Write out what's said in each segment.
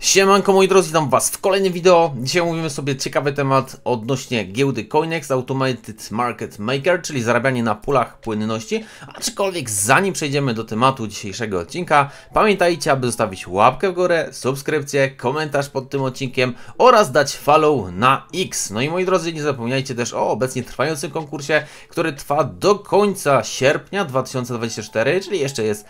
Siemanko moi drodzy, witam was w kolejnym wideo. Dzisiaj mówimy sobie ciekawy temat odnośnie giełdy Coinex Automated Market Maker, czyli zarabianie na pulach płynności. Aczkolwiek zanim przejdziemy do tematu dzisiejszego odcinka, pamiętajcie, aby zostawić łapkę w górę, subskrypcję, komentarz pod tym odcinkiem oraz dać follow na X. No i moi drodzy, nie zapomniajcie też o obecnie trwającym konkursie, który trwa do końca sierpnia 2024, czyli jeszcze jest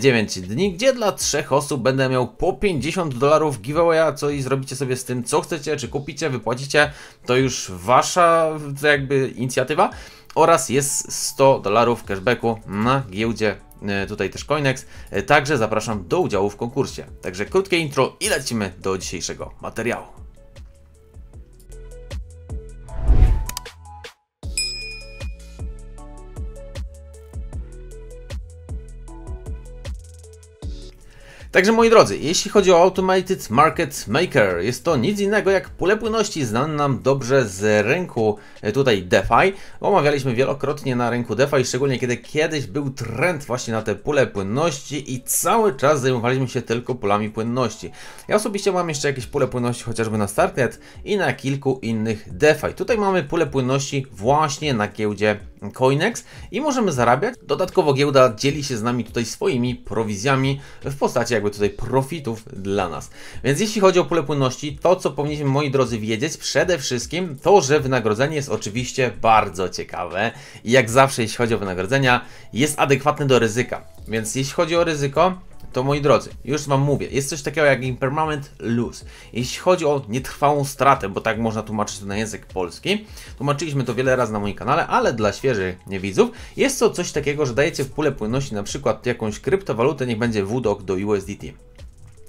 9 e, dni, gdzie dla trzech osób będę miał po 50 dolarów w giveawaya, co i zrobicie sobie z tym, co chcecie, czy kupicie, wypłacicie, to już wasza jakby inicjatywa. Oraz jest 100 dolarów cashbacku na giełdzie e, tutaj też Coinex. E, także zapraszam do udziału w konkursie. Także krótkie intro i lecimy do dzisiejszego materiału. Także moi drodzy, jeśli chodzi o Automated Market Maker, jest to nic innego jak pulę płynności znane nam dobrze z rynku e, tutaj DeFi. Omawialiśmy wielokrotnie na rynku DeFi, szczególnie kiedy kiedyś był trend właśnie na te pule płynności i cały czas zajmowaliśmy się tylko pulami płynności. Ja osobiście mam jeszcze jakieś pule płynności chociażby na Starknet i na kilku innych DeFi. Tutaj mamy pulę płynności właśnie na giełdzie Coinex i możemy zarabiać. Dodatkowo giełda dzieli się z nami tutaj swoimi prowizjami w postaci jakby tutaj profitów dla nas. Więc jeśli chodzi o pulę płynności, to co powinniśmy moi drodzy wiedzieć przede wszystkim to, że wynagrodzenie jest oczywiście bardzo ciekawe i jak zawsze jeśli chodzi o wynagrodzenia jest adekwatne do ryzyka. Więc jeśli chodzi o ryzyko, to moi drodzy, już wam mówię, jest coś takiego jak impermanent lose. Jeśli chodzi o nietrwałą stratę, bo tak można tłumaczyć to na język polski, tłumaczyliśmy to wiele razy na moim kanale, ale dla świeżych widzów, jest to coś takiego, że dajecie w pulę płynności na przykład jakąś kryptowalutę, niech będzie WDOC do USDT.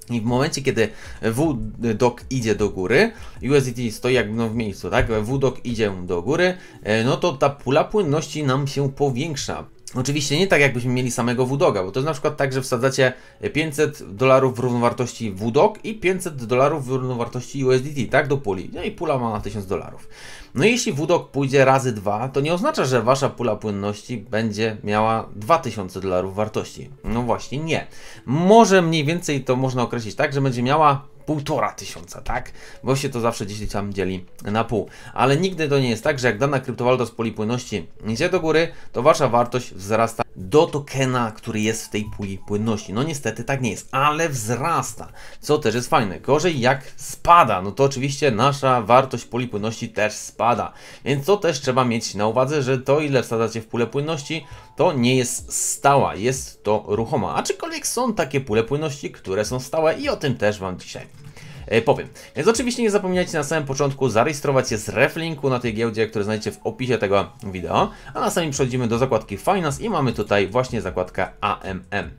I w momencie, kiedy WDOC idzie do góry, USDT stoi jakby no w miejscu, tak? WDOC idzie do góry, e, no to ta pula płynności nam się powiększa. Oczywiście nie tak, jakbyśmy mieli samego WDOGa, bo to jest na przykład tak, że wsadzacie 500 dolarów w równowartości WDOG i 500 dolarów w równowartości USDT, tak, do puli. No i pula ma na 1000 dolarów. No i jeśli WDOG pójdzie razy 2, to nie oznacza, że wasza pula płynności będzie miała 2000 dolarów wartości. No właśnie, nie. Może mniej więcej to można określić tak, że będzie miała półtora tysiąca, tak? Bo się to zawsze gdzieś tam dzieli na pół. Ale nigdy to nie jest tak, że jak dana kryptowaluta z poli płynności idzie do góry, to wasza wartość wzrasta do tokena, który jest w tej puli płynności. No niestety tak nie jest, ale wzrasta, co też jest fajne. Gorzej jak spada, no to oczywiście nasza wartość puli płynności też spada. Więc to też trzeba mieć na uwadze, że to ile wsadzacie w pulę płynności, to nie jest stała, jest to ruchoma. Aczkolwiek są takie pule płynności, które są stałe i o tym też Wam dzisiaj E, powiem. Więc oczywiście nie zapominajcie na samym początku zarejestrować się z reflinku na tej giełdzie, który znajdziecie w opisie tego wideo. A na samym przechodzimy do zakładki Finance i mamy tutaj właśnie zakładkę AMM.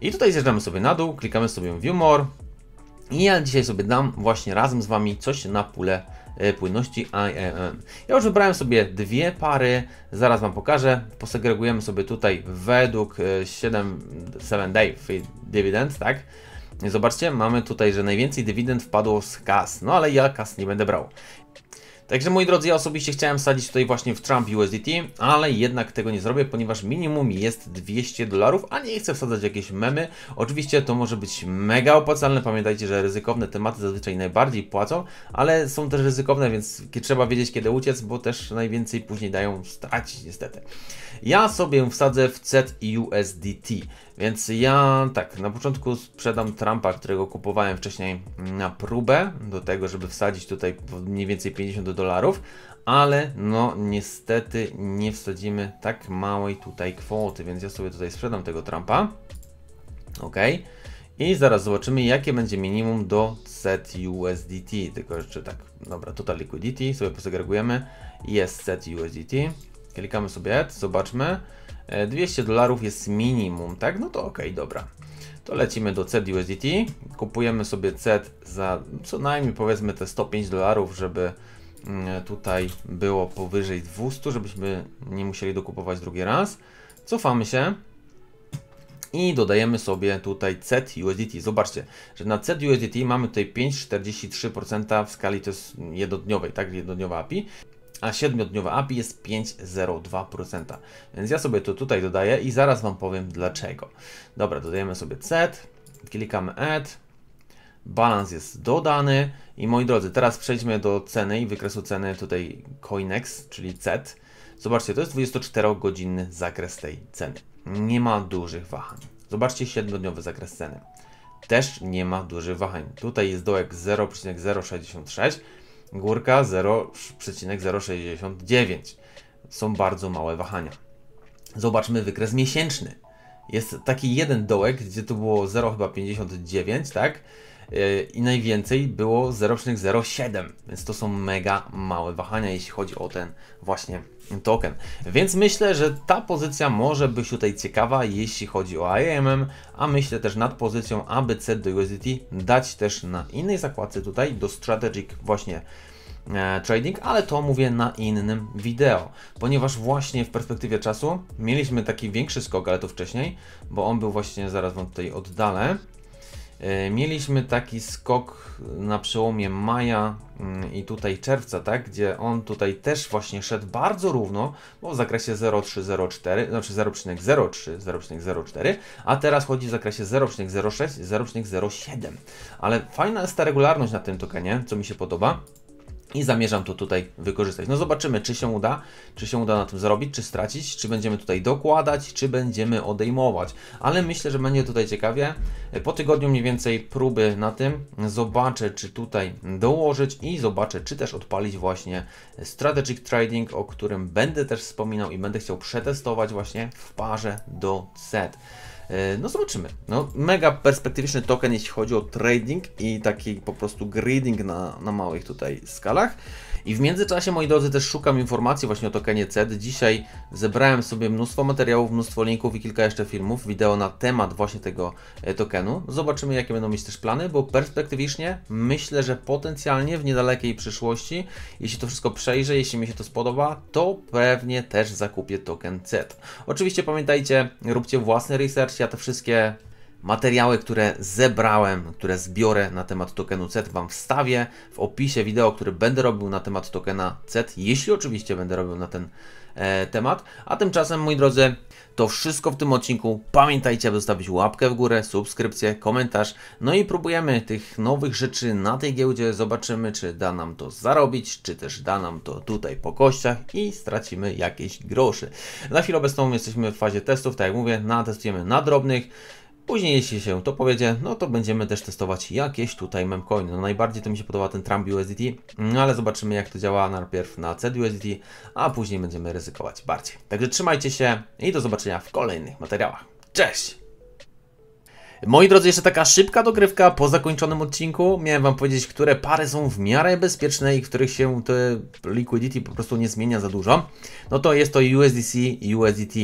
I tutaj zjeżdżamy sobie na dół, klikamy sobie View More. I ja dzisiaj sobie dam właśnie razem z Wami coś na pulę e, płynności AMM. Ja już wybrałem sobie dwie pary, zaraz Wam pokażę. Posegregujemy sobie tutaj według 7, 7 day dividend, tak? Zobaczcie, mamy tutaj, że najwięcej dywidend wpadło z kas, no ale ja kas nie będę brał. Także moi drodzy, ja osobiście chciałem sadzić tutaj właśnie w Trump USDT, ale jednak tego nie zrobię, ponieważ minimum jest 200 dolarów, a nie chcę wsadzać jakieś memy. Oczywiście to może być mega opłacalne, pamiętajcie, że ryzykowne tematy zazwyczaj najbardziej płacą, ale są też ryzykowne, więc trzeba wiedzieć kiedy uciec, bo też najwięcej później dają stracić niestety. Ja sobie wsadzę w CET USDT. Więc ja tak, na początku sprzedam Trumpa, którego kupowałem wcześniej na próbę, do tego, żeby wsadzić tutaj mniej więcej 50 dolarów, ale no niestety nie wsadzimy tak małej tutaj kwoty, więc ja sobie tutaj sprzedam tego Trumpa. Ok. I zaraz zobaczymy, jakie będzie minimum do set USDT. Tylko jeszcze tak, dobra, total liquidity, sobie posegregujemy. Jest set USDT. Klikamy sobie add, zobaczmy. 200 dolarów jest minimum, tak? No to okej, okay, dobra. To lecimy do CED USDT, kupujemy sobie CED za co najmniej powiedzmy te 105 dolarów, żeby mm, tutaj było powyżej 200, żebyśmy nie musieli dokupować drugi raz. Cofamy się i dodajemy sobie tutaj CET USDT. Zobaczcie, że na CET USDT mamy tutaj 5,43% w skali to jest jednodniowej, tak, jednodniowa API a 7-dniowa API jest 5,02%. Więc ja sobie to tutaj dodaję i zaraz Wam powiem dlaczego. Dobra, dodajemy sobie set, klikamy add, e balans jest dodany i moi drodzy, teraz przejdźmy do ceny i wykresu ceny tutaj Coinex, czyli CET. Zobaczcie, to jest 24-godzinny zakres tej ceny. Nie ma dużych wahań. Zobaczcie 7-dniowy zakres ceny. Też nie ma dużych wahań. Tutaj jest dołek 0,066, Górka 0,069. Są bardzo małe wahania. Zobaczmy wykres miesięczny. Jest taki jeden dołek, gdzie to było 0,59, tak? E, i najwięcej było 0,07, więc to są mega małe wahania, jeśli chodzi o ten właśnie token. Więc myślę, że ta pozycja może być tutaj ciekawa, jeśli chodzi o IMM, a myślę też nad pozycją ABC do USDT dać też na innej zakładce tutaj do Strategic właśnie e, trading, ale to mówię na innym wideo, ponieważ właśnie w perspektywie czasu mieliśmy taki większy skok, ale to wcześniej, bo on był właśnie, zaraz Wam tutaj oddalę, E, mieliśmy taki skok na przełomie maja mm, i tutaj czerwca, tak, gdzie on tutaj też właśnie szedł bardzo równo, bo w zakresie 0,304, znaczy 0,03, 0,04, a teraz chodzi w zakresie 0,06, 0,07. Ale fajna jest ta regularność na tym tokenie, co mi się podoba. I zamierzam to tutaj wykorzystać. No zobaczymy, czy się uda, czy się uda na tym zarobić, czy stracić, czy będziemy tutaj dokładać, czy będziemy odejmować. Ale myślę, że będzie tutaj ciekawie. Po tygodniu mniej więcej próby na tym zobaczę, czy tutaj dołożyć i zobaczę, czy też odpalić właśnie strategic trading, o którym będę też wspominał i będę chciał przetestować właśnie w parze do set. E, no zobaczymy. No, mega perspektywiczny token, jeśli chodzi o trading i taki po prostu grading na, na małych tutaj skalach. I w międzyczasie, moi drodzy, też szukam informacji właśnie o tokenie CED. Dzisiaj zebrałem sobie mnóstwo materiałów, mnóstwo linków i kilka jeszcze filmów, wideo na temat właśnie tego e, tokenu. Zobaczymy, jakie będą mieć też plany, bo perspektywicznie myślę, że potencjalnie w niedalekiej przyszłości, jeśli to wszystko przejrzę, jeśli mi się to spodoba, to pewnie też zakupię token CED. Oczywiście pamiętajcie, róbcie własny research, ja te wszystkie Materiały, które zebrałem, które zbiorę na temat tokenu CET Wam wstawię w opisie wideo, które będę robił na temat tokena CET, jeśli oczywiście będę robił na ten e, temat. A tymczasem, moi drodzy, to wszystko w tym odcinku. Pamiętajcie, aby zostawić łapkę w górę, subskrypcję, komentarz. No i próbujemy tych nowych rzeczy na tej giełdzie. Zobaczymy, czy da nam to zarobić, czy też da nam to tutaj po kościach i stracimy jakieś groszy. Na chwilę obecną jesteśmy w fazie testów, tak jak mówię, natestujemy na drobnych. Później jeśli się to powiedzie, no to będziemy też testować jakieś tutaj memcoiny. No najbardziej to mi się podoba ten Trump USDT, mm, ale zobaczymy jak to działa najpierw na CDUSDT, a później będziemy ryzykować bardziej. Także trzymajcie się i do zobaczenia w kolejnych materiałach. Cześć! Moi drodzy, jeszcze taka szybka dogrywka po zakończonym odcinku. Miałem wam powiedzieć, które pary są w miarę bezpieczne i których się te liquidity po prostu nie zmienia za dużo. No to jest to USDC i USDT.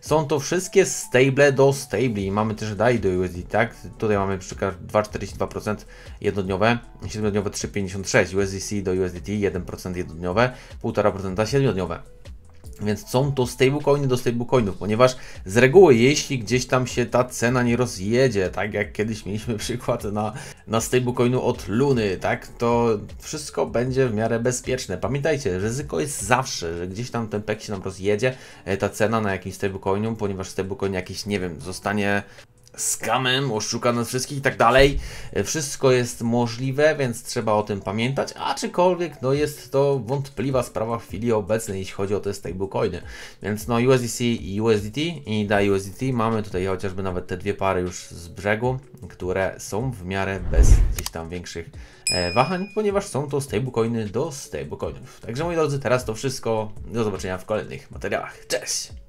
Są to wszystkie stable do stable i Mamy też DAI do USDT, tak? Tutaj mamy przykład 2,42% jednodniowe, 7-dniowe 3,56. USDC do USDT 1% jednodniowe, 1,5% 7-dniowe. Więc są to stablecoiny do stablecoinów, ponieważ z reguły jeśli gdzieś tam się ta cena nie rozjedzie, tak jak kiedyś mieliśmy przykład na, na stablecoinu od Luny, tak, to wszystko będzie w miarę bezpieczne. Pamiętajcie, ryzyko jest zawsze, że gdzieś tam ten pek się nam rozjedzie, e, ta cena na jakimś stablecoinu, ponieważ stablecoin jakiś, nie wiem, zostanie skamem, nas wszystkich i tak dalej. E, wszystko jest możliwe, więc trzeba o tym pamiętać, aczkolwiek no jest to wątpliwa sprawa w chwili obecnej, jeśli chodzi o te stablecoiny. Więc no USDC i USDT i da USDT mamy tutaj chociażby nawet te dwie pary już z brzegu, które są w miarę bez gdzieś tam większych e, wahań, ponieważ są to stablecoiny do stablecoinów. Także moi drodzy, teraz to wszystko. Do zobaczenia w kolejnych materiałach. Cześć!